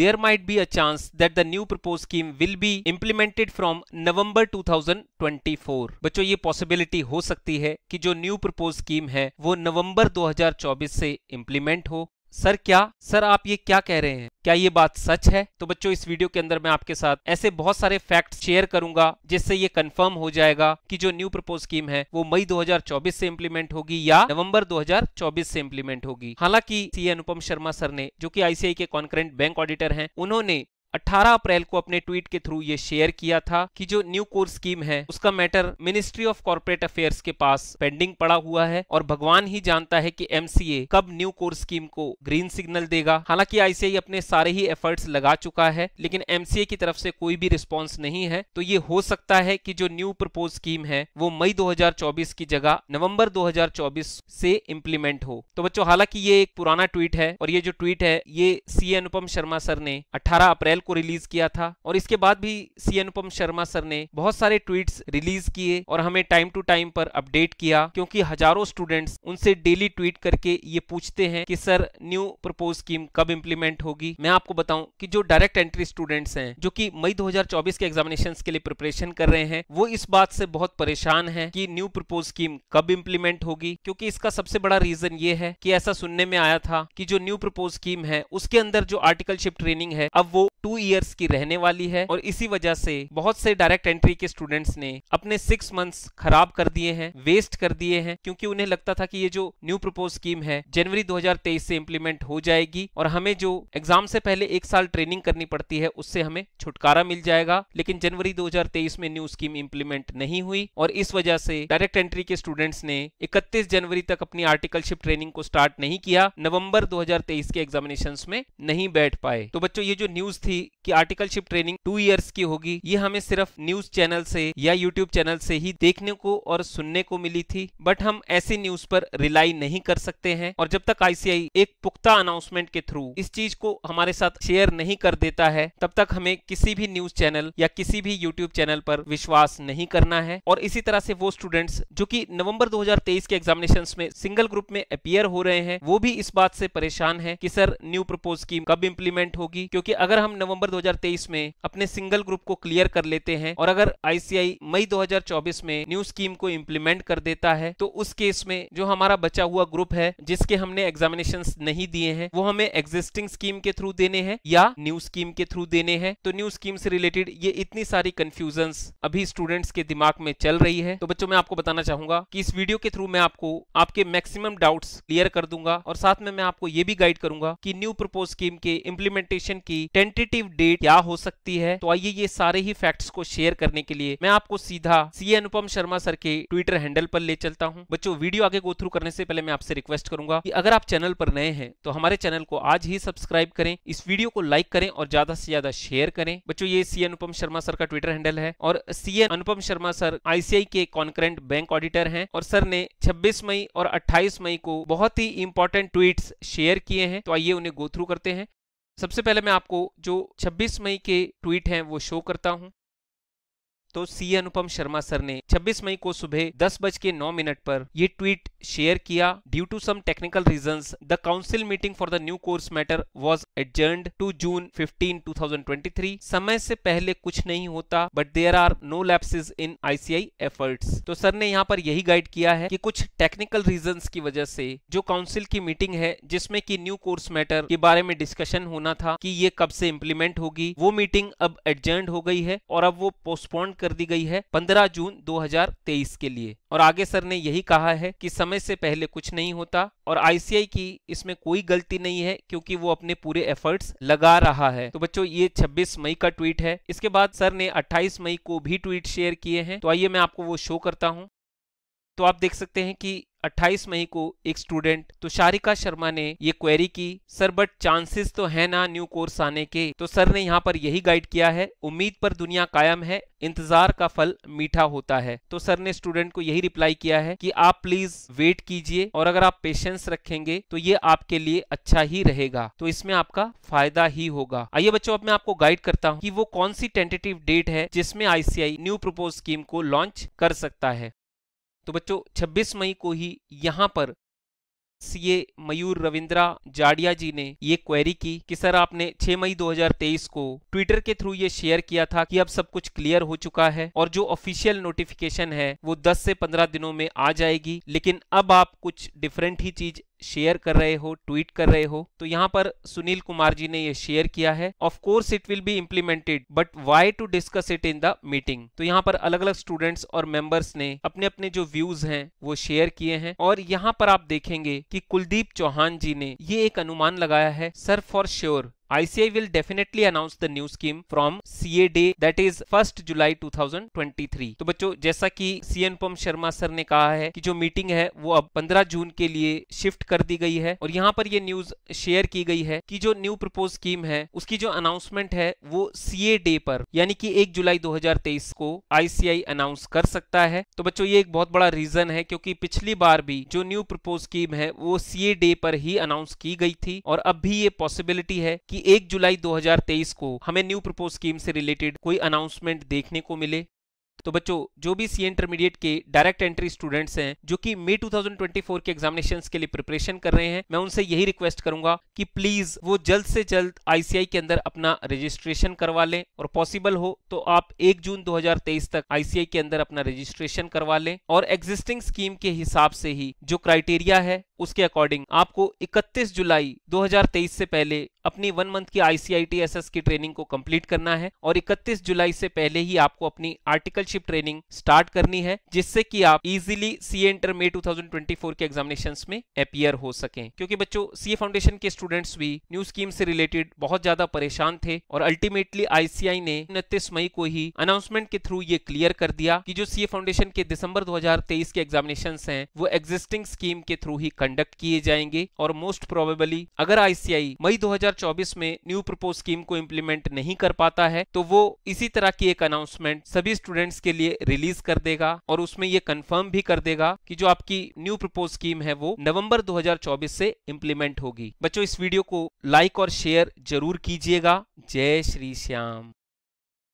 there might be a chance that the new proposed scheme will be implemented from November 2024. बच्चों ये possibility हो सकती है कि जो new proposed scheme है वो November 2024 से implement हो सर क्या सर आप ये क्या कह रहे हैं क्या ये बात सच है तो बच्चों इस वीडियो के अंदर मैं आपके साथ ऐसे बहुत सारे फैक्ट शेयर करूंगा जिससे ये कंफर्म हो जाएगा कि जो न्यू प्रपोज स्कीम है वो मई 2024 से इम्प्लीमेंट होगी या नवंबर 2024 से इम्प्लीमेंट होगी हालांकि सी अनुपम शर्मा सर ने जो कि आईसीआई के कॉन्करेंट बैंक ऑडिटर है उन्होंने 18 अप्रैल को अपने ट्वीट के थ्रू ये शेयर किया था कि जो न्यू कोर स्कीम है उसका matter ministry of corporate affairs के पास पेंडिंग पड़ा हुआ है और भगवान ही जानता है कि एमसीए कब न्यू कोर स्कीम को ग्रीन सिग्नल देगा हालांकि आईसीआई अपने सारे ही एफर्ट्स लगा चुका है लेकिन एमसीए की तरफ से कोई भी रिस्पॉन्स नहीं है तो ये हो सकता है की जो न्यू प्रपोज स्कीम है वो मई दो की जगह नवम्बर दो से इम्प्लीमेंट हो तो बच्चों हालांकि ये एक पुराना ट्वीट है और ये जो ट्वीट है ये सी अनुपम शर्मा सर ने अठारह अप्रैल अप्रैल को रिलीज किया था और इसके बाद भी सी अनुपम शर्मा सर ने बहुत सारे ट्वीट्स रिलीज किए और हमें टाइम टू टाइम पर अपडेट किया क्योंकि हजारों स्टूडेंट्स उनसे डेली ट्वीट करके ये पूछते हैं कि सर न्यू प्रपोज स्कीम कब इम्प्लीमेंट होगी मैं आपको बताऊं कि जो डायरेक्ट एंट्री स्टूडेंट्स हैं जो कि मई 2024 के एग्जामिनेशन के लिए प्रिपरेशन कर रहे हैं वो इस बात से बहुत परेशान है कि न्यू प्रपोज स्कीम कब इम्प्लीमेंट होगी क्योंकि इसका सबसे बड़ा रीजन ये है कि ऐसा सुनने में आया था कि जो न्यू प्रपोज स्कीम है उसके अंदर जो आर्टिकलशिप ट्रेनिंग है अब वो टू ईयर्स की रहने वाली है और इसी वजह से बहुत से डायरेक्ट एंट्री के स्टूडेंट्स ने अपने सिक्स मंथ्स खराब कर दिए हैं वेस्ट कर दिए हैं क्योंकि उन्हें लगता था कि ये जो न्यू प्रपोज स्कीम है जनवरी 2023 से इम्प्लीमेंट हो जाएगी और हमें जो एग्जाम से पहले एक साल ट्रेनिंग करनी पड़ती है उससे हमें छुटकारा मिल जाएगा लेकिन जनवरी दो में न्यू स्कीम इम्प्लीमेंट नहीं हुई और इस वजह से डायरेक्ट एंट्री के स्टूडेंट्स ने इकतीस जनवरी तक अपनी आर्टिकलशिप ट्रेनिंग को स्टार्ट नहीं किया नवम्बर दो के एग्जामिनेशन में नहीं बैठ पाए तो बच्चों ये जो न्यूज थी थी कि आर्टिकलशिप ट्रेनिंग टू इयर्स की होगी ये हमें सिर्फ न्यूज चैनल से या यूट्यूब चैनल से ही देखने को और सुनने को मिली थी बट हम ऐसी न्यूज पर रिलाई नहीं कर सकते हैं और जब तक आईसीआई एक पुख्ता अनाउंसमेंट के थ्रू इस चीज को हमारे साथ शेयर नहीं कर देता है तब तक हमें किसी भी न्यूज चैनल या किसी भी यूट्यूब चैनल पर विश्वास नहीं करना है और इसी तरह से वो स्टूडेंट्स जो की नवम्बर दो के एग्जामिनेशन में सिंगल ग्रुप में अपियर हो रहे हैं वो भी इस बात से परेशान है कि सर न्यू प्रपोज स्कीम कब इम्प्लीमेंट होगी क्योंकि अगर हम नवंबर 2023 में अपने सिंगल ग्रुप को क्लियर कर लेते हैं और अगर आईसीआई मई 2024 में न्यू स्कीम को इम्प्लीमेंट कर देता है तो उस केस में जो हमारा बचा हुआ ग्रुप है जिसके हमने एग्जामिनेशन नहीं दिए हैं वो हमें एग्जिस्टिंग स्कीम के थ्रू देने हैं या न्यू स्कीम के थ्रू देने हैं तो न्यू स्कीम से रिलेटेड ये इतनी सारी कंफ्यूजन अभी स्टूडेंट्स के दिमाग में चल रही है तो बच्चों मैं आपको बताना चाहूंगा कि इस वीडियो के थ्रू मैं आपको आपके मैक्सिमम डाउट्स क्लियर कर दूंगा और साथ में मैं आपको ये भी गाइड करूंगा कि न्यू प्रपोज स्कीम के इम्प्लीमेंटेशन की टेंटेटिव इफेक्टिव डेट क्या हो सकती है तो आइए ये सारे ही फैक्ट्स को शेयर करने के लिए मैं आपको सीधा सी अनुपम शर्मा सर के ट्विटर हैंडल पर ले चलता हूँ बच्चों वीडियो आगे गो थ्रू करने से पहले मैं आपसे रिक्वेस्ट करूंगा कि अगर आप चैनल पर नए हैं तो हमारे चैनल को आज ही सब्सक्राइब करें इस वीडियो को लाइक करें और ज्यादा से ज्यादा शेयर करें बच्चों ये सी अनुपम शर्मा सर का ट्विटर हैंडल है और C Anupam Sharma sir ICI के कॉन्करेंट बैंक ऑडिटर हैं और सर ने 26 मई और 28 मई को बहुत ही इंपॉर्टेंट ट्वीट शेयर किए हैं तो आइए उन्हें गो थ्रू करते हैं सबसे पहले मैं आपको जो 26 मई के ट्वीट हैं वो शो करता हूं तो सी अनुपम शर्मा सर ने 26 मई को सुबह दस बज के नौ मिनट पर ये ट्वीट शेयर किया due to some technical reason the council meeting for the new course matter was adjourn to June 15 2023 समय से पहले कुछ नहीं होता but there are no lapses in ICI efforts तो सर ने यहाँ पर यही गाइड किया है कि कुछ टेक्निकल रीजन की वजह से जो काउंसिल की मीटिंग है जिसमें कि न्यू कोर्स मैटर के बारे में डिस्कशन होना था कि ये कब से इम्प्लीमेंट होगी वो मीटिंग अब एडजर्न हो गई है और अब वो पोस्टपोन्ड कर कर दी गई है 15 जून 2023 के लिए और आगे सर ने यही कहा है कि समय से पहले कुछ नहीं होता और आईसीआई की इसमें कोई गलती नहीं है क्योंकि वो अपने पूरे एफर्ट्स लगा रहा है तो बच्चों ये 26 मई का ट्वीट है इसके बाद सर ने 28 मई को भी ट्वीट शेयर किए हैं तो आइए मैं आपको वो शो करता हूँ तो आप देख सकते हैं कि 28 मई को एक स्टूडेंट तुषारिका तो शर्मा ने ये क्वेरी की सर बट चांसेस तो है ना न्यू कोर्स आने के तो सर ने यहाँ पर यही गाइड किया है उम्मीद पर दुनिया कायम है इंतजार का फल मीठा होता है तो सर ने स्टूडेंट को यही रिप्लाई किया है कि आप प्लीज वेट कीजिए और अगर आप पेशेंस रखेंगे तो ये आपके लिए अच्छा ही रहेगा तो इसमें आपका फायदा ही होगा आइए बच्चों अब मैं आपको गाइड करता हूँ कि वो कौन सी टेंटेटिव डेट है जिसमें आईसीआई न्यू प्रपोज स्कीम को लॉन्च कर सकता है तो बच्चों 26 मई को ही यहाँ पर सीए मयूर रविंद्रा जाडिया जी ने ये क्वेरी की कि सर आपने 6 मई 2023 को ट्विटर के थ्रू ये शेयर किया था कि अब सब कुछ क्लियर हो चुका है और जो ऑफिशियल नोटिफिकेशन है वो 10 से 15 दिनों में आ जाएगी लेकिन अब आप कुछ डिफरेंट ही चीज शेयर कर रहे हो ट्वीट कर रहे हो तो यहाँ पर सुनील कुमार जी ने ये शेयर किया है of course it will be implemented but why to discuss it in the meeting तो यहाँ पर अलग अलग स्टूडेंट्स और मेंबर्स ने अपने अपने जो व्यूज हैं वो शेयर किए हैं और यहाँ पर आप देखेंगे कि कुलदीप चौहान जी ने ये एक अनुमान लगाया है sir for sure ICI will definitely announce the new scheme from CA day that is first July 2023 तो बच्चों जैसा कि सी अनुपम शर्मा सर ने कहा है कि जो मीटिंग है वो अब 15 जून के लिए शिफ्ट कर दी गई है और यहाँ पर ये न्यूज शेयर की गई है कि जो न्यू प्रपोज स्कीम है उसकी जो अनाउंसमेंट है वो ए डे पर यानी कि एक जुलाई दो को आईसीआई अनाउंस कर सकता है तो बच्चों ये एक बहुत बड़ा रीजन है क्योंकि पिछली बार भी जो न्यू प्रपोज स्कीम है वो ए डे पर ही अनाउंस की गई थी और अब भी ये पॉसिबिलिटी है कि एक जुलाई 2023 को हमें न्यू प्रपोज स्कीम से रिलेटेड कोई अनाउंसमेंट देखने को मिले तो बच्चों जो भी सी इंटरमीडिएट के डायरेक्ट एंट्री स्टूडेंट्स हैं जो कि मे 2024 के एग्जामिनेशन के लिए प्रिपरेशन कर रहे हैं मैं उनसे यही रिक्वेस्ट करूंगा कि प्लीज वो जल्द से जल्द आईसीआई के अंदर अपना रजिस्ट्रेशन करवा लें और पॉसिबल हो तो आप 1 जून 2023 तक आईसीआई के अंदर अपना रजिस्ट्रेशन करवा लें और एग्जिस्टिंग स्कीम के हिसाब से ही जो क्राइटेरिया है उसके अकॉर्डिंग आपको इकतीस जुलाई दो से पहले अपनी वन मंथ की आईसीआईटीएसएस की ट्रेनिंग को कंप्लीट करना है और 31 जुलाई से पहले ही आपको अपनी आर्टिकलशिप ट्रेनिंग स्टार्ट करनी है जिससे कि आप इजीली सी एंटर मे 2024 के एग्जामिनेशन में अपियर हो सके क्योंकि बच्चों सी फाउंडेशन के स्टूडेंट्स भी न्यू स्कीम से रिलेटेड बहुत ज्यादा परेशान थे और अल्टीमेटली आईसीआई ने उनतीस मई को ही अनाउंसमेंट के थ्रू ये क्लियर कर दिया की जो सी फाउंडेशन के दिसंबर दो के एग्जामिनेशन है वो एग्जिस्टिंग स्कीम के थ्रू ही कंडक्ट किए जाएंगे और मोस्ट प्रोबेबली अगर आईसीआई मई दो 2024 में न्यू प्रपोज स्कीम को इम्प्लीमेंट नहीं कर पाता है तो वो इसी तरह की एक अनाउंसमेंट सभी स्टूडेंट्स के लिए रिलीज कर देगा और उसमें ये कंफर्म भी कर देगा कि जो आपकी न्यू प्रपोज स्कीम है वो नवंबर 2024 से इम्प्लीमेंट होगी बच्चों इस वीडियो को लाइक और शेयर जरूर कीजिएगा जय श्री श्याम